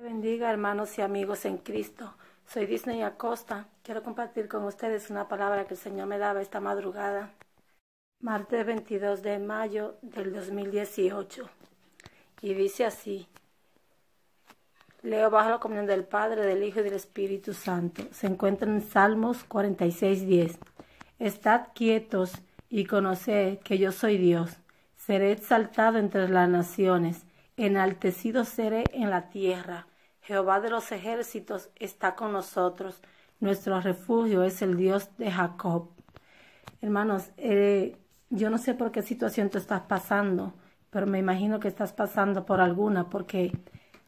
Bendiga hermanos y amigos en Cristo. Soy Disney Acosta. Quiero compartir con ustedes una palabra que el Señor me daba esta madrugada, martes 22 de mayo del 2018. Y dice así, leo bajo la comunión del Padre, del Hijo y del Espíritu Santo. Se encuentra en Salmos 46.10 Estad quietos y conoced que yo soy Dios. Seré exaltado entre las naciones, enaltecido seré en la tierra. Jehová de los ejércitos está con nosotros. Nuestro refugio es el Dios de Jacob. Hermanos, eh, yo no sé por qué situación tú estás pasando, pero me imagino que estás pasando por alguna, porque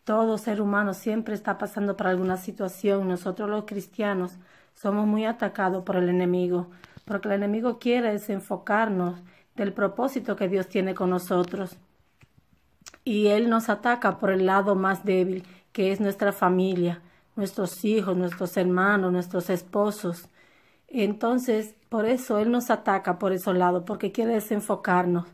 todo ser humano siempre está pasando por alguna situación. Nosotros los cristianos somos muy atacados por el enemigo, porque el enemigo quiere desenfocarnos del propósito que Dios tiene con nosotros. Y él nos ataca por el lado más débil, que es nuestra familia, nuestros hijos, nuestros hermanos, nuestros esposos. Entonces, por eso Él nos ataca por esos lados, porque quiere desenfocarnos.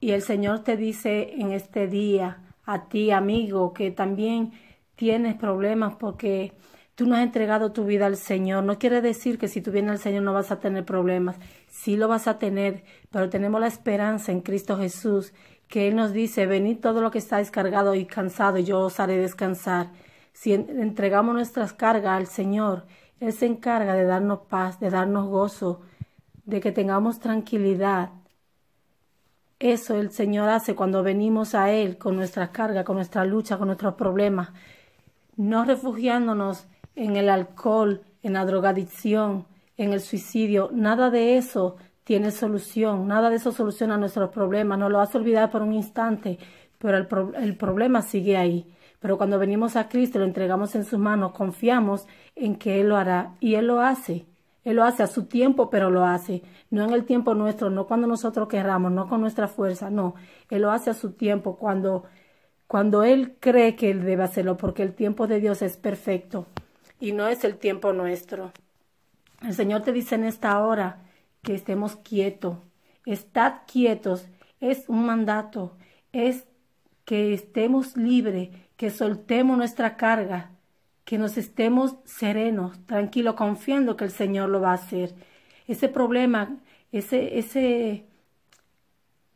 Y el Señor te dice en este día, a ti, amigo, que también tienes problemas porque tú no has entregado tu vida al Señor. No quiere decir que si tú vienes al Señor no vas a tener problemas. Sí lo vas a tener, pero tenemos la esperanza en Cristo Jesús que Él nos dice, venid todo lo que estáis cargado y cansado, y yo os haré descansar. Si entregamos nuestras cargas al Señor, Él se encarga de darnos paz, de darnos gozo, de que tengamos tranquilidad. Eso el Señor hace cuando venimos a Él con nuestras cargas, con nuestra lucha, con nuestros problemas, no refugiándonos en el alcohol, en la drogadicción, en el suicidio, nada de eso tiene solución. Nada de eso soluciona nuestros problemas. No lo hace olvidar por un instante, pero el, problema sigue ahí. Pero cuando venimos a Cristo, lo entregamos en sus manos, confiamos en que Él lo hará y Él lo hace. Él lo hace a su tiempo, pero lo hace. No en el tiempo nuestro, no cuando nosotros querramos, no con nuestra fuerza, no. Él lo hace a su tiempo, cuando, cuando Él cree que Él debe hacerlo, porque el tiempo de Dios es perfecto y no es el tiempo nuestro. El Señor te dice en esta hora, que estemos quietos. Estad quietos es un mandato, es que estemos libres, que soltemos nuestra carga, que nos estemos serenos, tranquilos, confiando que el Señor lo va a hacer. Ese problema, ese, ese,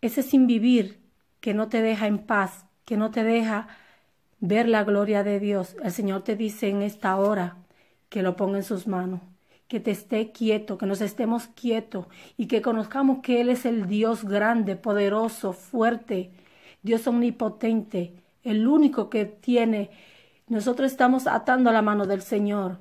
ese sin vivir que no te deja en paz, que no te deja ver la gloria de Dios. El Señor te dice en esta hora que lo ponga en sus manos que te esté quieto, que nos estemos quietos y que conozcamos que Él es el Dios grande, poderoso, fuerte, Dios omnipotente, el único que tiene. Nosotros estamos atando la mano del Señor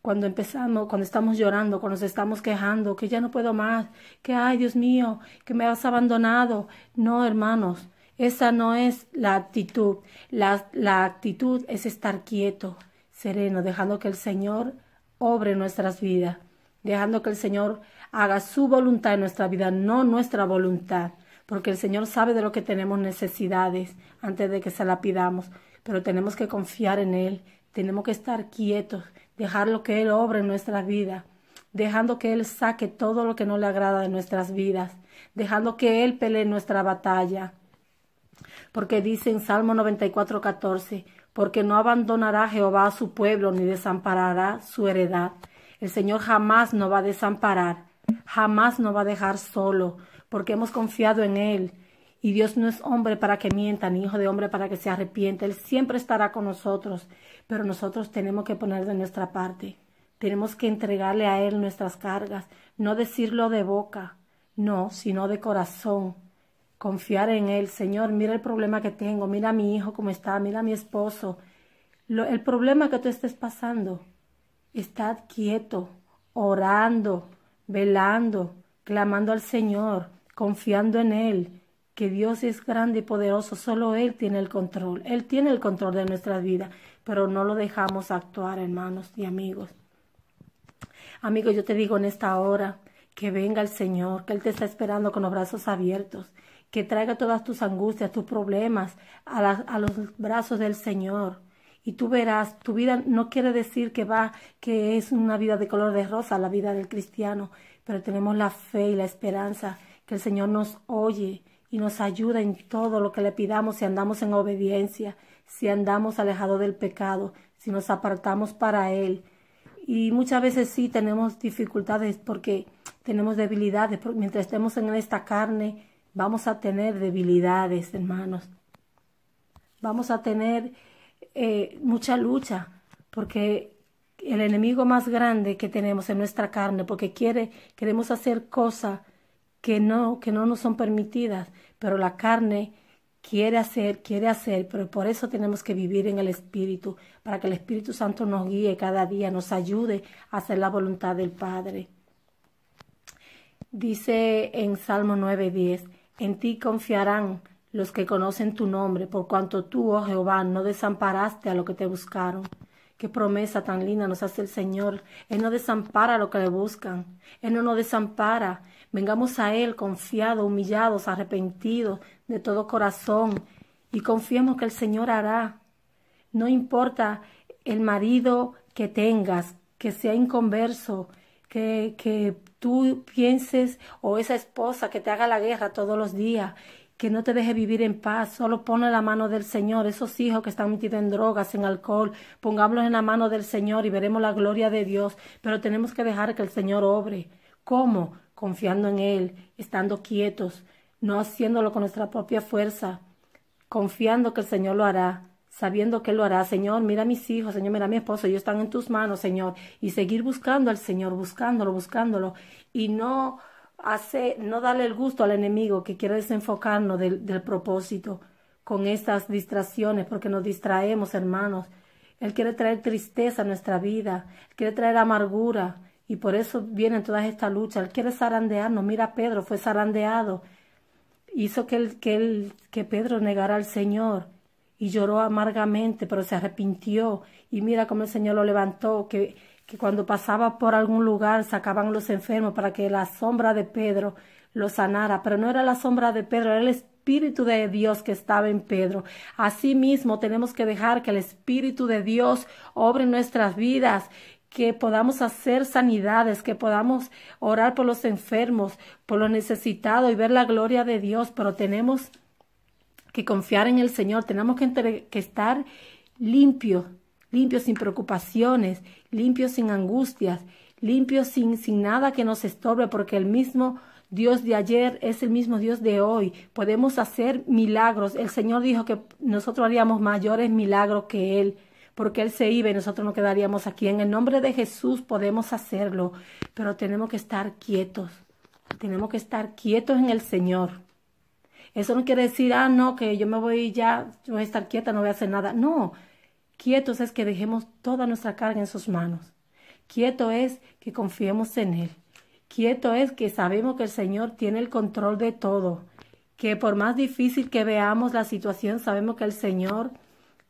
cuando empezamos, cuando estamos llorando, cuando nos estamos quejando, que ya no puedo más, que ay Dios mío, que me has abandonado. No, hermanos, esa no es la actitud. La, la actitud es estar quieto, sereno, dejando que el Señor obre nuestras vidas, dejando que el Señor haga su voluntad en nuestra vida, no nuestra voluntad, porque el Señor sabe de lo que tenemos necesidades antes de que se la pidamos, pero tenemos que confiar en Él, tenemos que estar quietos, dejar lo que Él obre en nuestra vida, dejando que Él saque todo lo que no le agrada de nuestras vidas, dejando que Él pelee nuestra batalla. Porque dice en Salmo 94, 14, porque no abandonará Jehová a su pueblo ni desamparará su heredad. El Señor jamás nos va a desamparar, jamás nos va a dejar solo, porque hemos confiado en Él. Y Dios no es hombre para que mienta, ni hijo de hombre para que se arrepiente. Él siempre estará con nosotros, pero nosotros tenemos que poner de nuestra parte. Tenemos que entregarle a Él nuestras cargas, no decirlo de boca, no, sino de corazón confiar en Él. Señor, mira el problema que tengo, mira a mi hijo cómo está, mira a mi esposo. el problema que tú estés pasando, estad quieto, orando, velando, clamando al Señor, confiando en Él, que Dios es grande y poderoso, solo Él tiene el control, Él tiene el control de nuestras vidas, pero no lo dejamos actuar, hermanos y amigos. Amigos, yo te digo en esta hora, que venga el Señor, que Él te está esperando con los brazos abiertos, que traiga todas tus angustias, tus problemas a, los brazos del Señor. Y tú verás, tu vida no quiere decir que va, que es una vida de color de rosa, la vida del cristiano, pero tenemos la fe y la esperanza que el Señor nos oye y nos ayuda en todo lo que le pidamos si andamos en obediencia, si andamos alejados del pecado, si nos apartamos para Él. Y muchas veces sí tenemos dificultades porque tenemos debilidades, mientras estemos en esta carne, Vamos a tener debilidades, hermanos. Vamos a tener eh, mucha lucha, porque el enemigo más grande que tenemos en nuestra carne, porque quiere, queremos hacer cosas que no, que no nos son permitidas, pero la carne quiere hacer, quiere hacer, pero por eso tenemos que vivir en el Espíritu, para que el Espíritu Santo nos guíe cada día, nos ayude a hacer la voluntad del Padre. Dice en Salmo 10... En ti confiarán los que conocen tu nombre, por cuanto tú, oh Jehová, no desamparaste a lo que te buscaron. Qué promesa tan linda nos hace el Señor. Él no desampara a los que le buscan. Él no nos desampara. Vengamos a Él confiados, humillados, arrepentidos de todo corazón y confiemos que el Señor hará. No importa el marido que tengas, que sea inconverso, que, tú pienses o esa esposa que te haga la guerra todos los días que no te deje vivir en paz, solo pone la mano del Señor, esos hijos que están metidos en drogas, en alcohol, pongámoslos en la mano del Señor y veremos la gloria de Dios, pero tenemos que dejar que el Señor obre. ¿Cómo? Confiando en Él, estando quietos, no haciéndolo con nuestra propia fuerza, confiando que el Señor lo hará sabiendo que lo hará. Señor, mira a mis hijos, Señor, mira a mi esposo, ellos están en tus manos, Señor. Y seguir buscando al Señor, buscándolo, buscándolo. Y no hace, no darle el gusto al enemigo que quiere desenfocarnos del, propósito con estas distracciones, porque nos distraemos, hermanos. Él quiere traer tristeza a nuestra vida, quiere traer amargura, y por eso viene todas estas luchas. Él quiere zarandearnos. Mira, Pedro fue zarandeado. Hizo que, que Pedro negara al Señor y lloró amargamente, pero se arrepintió. Y mira cómo el Señor lo levantó, que, que cuando pasaba por algún lugar sacaban los enfermos para que la sombra de Pedro lo sanara. Pero no era la sombra de Pedro, era el Espíritu de Dios que estaba en Pedro. Asimismo, tenemos que dejar que el Espíritu de Dios obre en nuestras vidas que podamos hacer sanidades, que podamos orar por los enfermos, por los necesitados y ver la gloria de Dios, pero tenemos que confiar en el Señor, tenemos que, estar limpios, limpios sin preocupaciones, limpios sin angustias, limpios sin, sin nada que nos estorbe, porque el mismo Dios de ayer es el mismo Dios de hoy. Podemos hacer milagros. El Señor dijo que nosotros haríamos mayores milagros que Él porque Él se iba y nosotros no quedaríamos aquí. En el nombre de Jesús podemos hacerlo, pero tenemos que estar quietos. Tenemos que estar quietos en el Señor. Eso no quiere decir, ah, no, que yo me voy ya, yo voy a estar quieta, no voy a hacer nada. No, quietos es que dejemos toda nuestra carga en sus manos. Quieto es que confiemos en Él. Quieto es que sabemos que el Señor tiene el control de todo. Que por más difícil que veamos la situación, sabemos que el Señor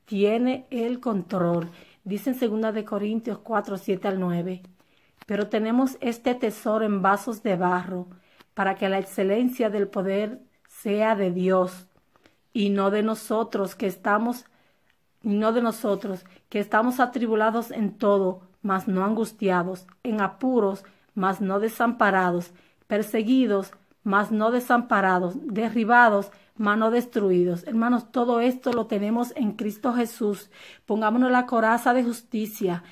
tiene el control. Dice en 2 de Corintios 4, 7 al 9. Pero tenemos este tesoro en vasos de barro para que la excelencia del poder sea de Dios y no de nosotros que estamos no de nosotros que estamos atribulados en todo, mas no angustiados, en apuros, mas no desamparados, perseguidos, mas no desamparados, derribados, mas no destruidos. Hermanos, todo esto lo tenemos en Cristo Jesús. Pongámonos la coraza de justicia,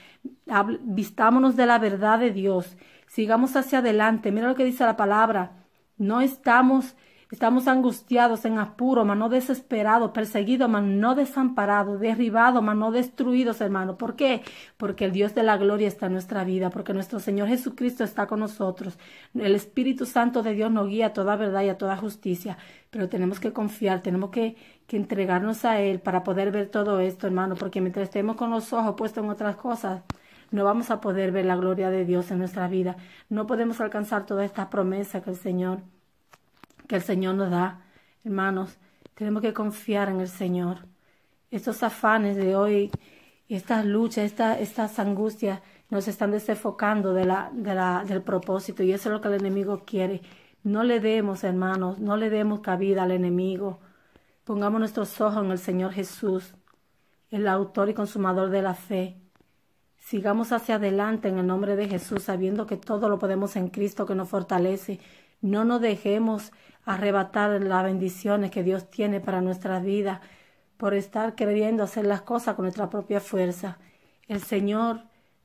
vistámonos de la verdad de Dios, sigamos hacia adelante. Mira lo que dice la palabra. No estamos Estamos angustiados, en apuro, mas no desesperados, perseguidos, mas no desamparados, derribados, mas no destruidos, hermano. ¿Por qué? Porque el Dios de la gloria está en nuestra vida, porque nuestro Señor Jesucristo está con nosotros. El Espíritu Santo de Dios nos guía a toda verdad y a toda justicia, pero tenemos que confiar, tenemos que, que entregarnos a Él para poder ver todo esto, hermano, porque mientras estemos con los ojos puestos en otras cosas, no vamos a poder ver la gloria de Dios en nuestra vida. No podemos alcanzar toda esta promesa que el Señor que el Señor nos da. Hermanos, tenemos que confiar en el Señor. Estos afanes de hoy, estas luchas, estas angustias nos están desenfocando la, del propósito y eso es lo que el enemigo quiere. No le demos, hermanos, no le demos cabida al enemigo. Pongamos nuestros ojos en el Señor Jesús, el autor y consumador de la fe. Sigamos hacia adelante en el nombre de Jesús, sabiendo que todo lo podemos en Cristo que nos fortalece. No nos dejemos arrebatar las bendiciones que Dios tiene para nuestras vidas, por estar creyendo hacer las cosas con nuestra propia fuerza. El Señor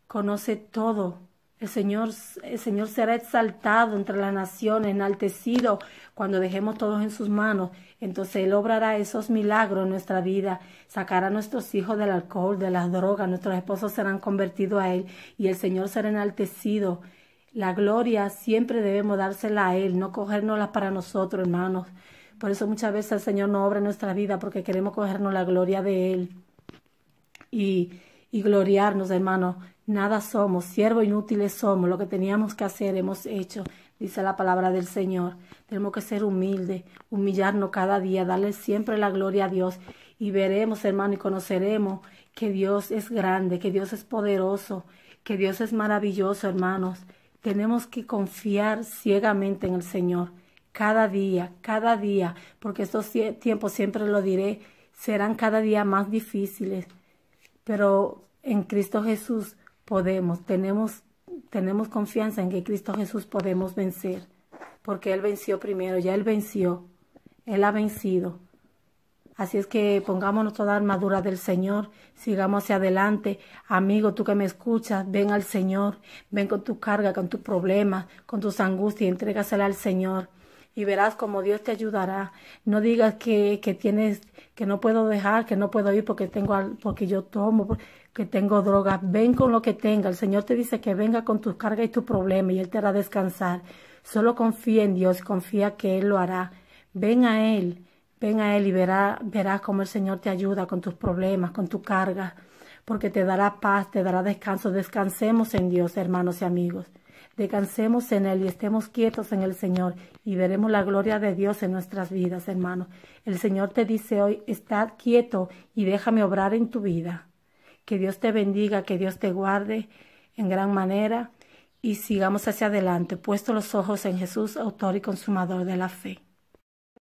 conoce todo. El Señor, el Señor será exaltado entre las naciones, enaltecido cuando dejemos todos en sus manos. Entonces Él obrará esos milagros en nuestra vida, sacará a nuestros hijos del alcohol, de las drogas, nuestros esposos serán convertidos a Él y el Señor será enaltecido la gloria siempre debemos dársela a Él, no cogérnosla para nosotros, hermanos. Por eso muchas veces el Señor no obra en nuestra vida porque queremos cogernos la gloria de Él y, y gloriarnos, hermanos. Nada somos, siervos inútiles somos, lo que teníamos que hacer hemos hecho, dice la palabra del Señor. Tenemos que ser humildes, humillarnos cada día, darle siempre la gloria a Dios y veremos, hermano, y conoceremos que Dios es grande, que Dios es poderoso, que Dios es maravilloso, hermanos tenemos que confiar ciegamente en el Señor cada día, cada día, porque estos tiempos, siempre lo diré, serán cada día más difíciles, pero en Cristo Jesús podemos, tenemos, tenemos confianza en que Cristo Jesús podemos vencer, porque Él venció primero, ya Él venció, Él ha vencido. Así es que pongámonos toda la armadura del Señor, sigamos hacia adelante. Amigo, tú que me escuchas, ven al Señor, ven con tu carga, con tus problemas, con tus angustias, entrégasela al Señor y verás cómo Dios te ayudará. No digas que, que tienes, que no puedo dejar, que no puedo ir porque tengo, porque yo tomo, que tengo drogas. Ven con lo que tenga. El Señor te dice que venga con tus cargas y tus problemas y Él te hará descansar. Solo confía en Dios, confía que Él lo hará. Ven a Él Ven a Él y verás cómo el Señor te ayuda con tus problemas, con tu carga, porque te dará paz, te dará descanso. Descansemos en Dios, hermanos y amigos. Descansemos en Él y estemos quietos en el Señor y veremos la gloria de Dios en nuestras vidas, hermanos. El Señor te dice hoy, estad quieto y déjame obrar en tu vida. Que Dios te bendiga, que Dios te guarde en gran manera y sigamos hacia adelante, puesto los ojos en Jesús, autor y consumador de la fe.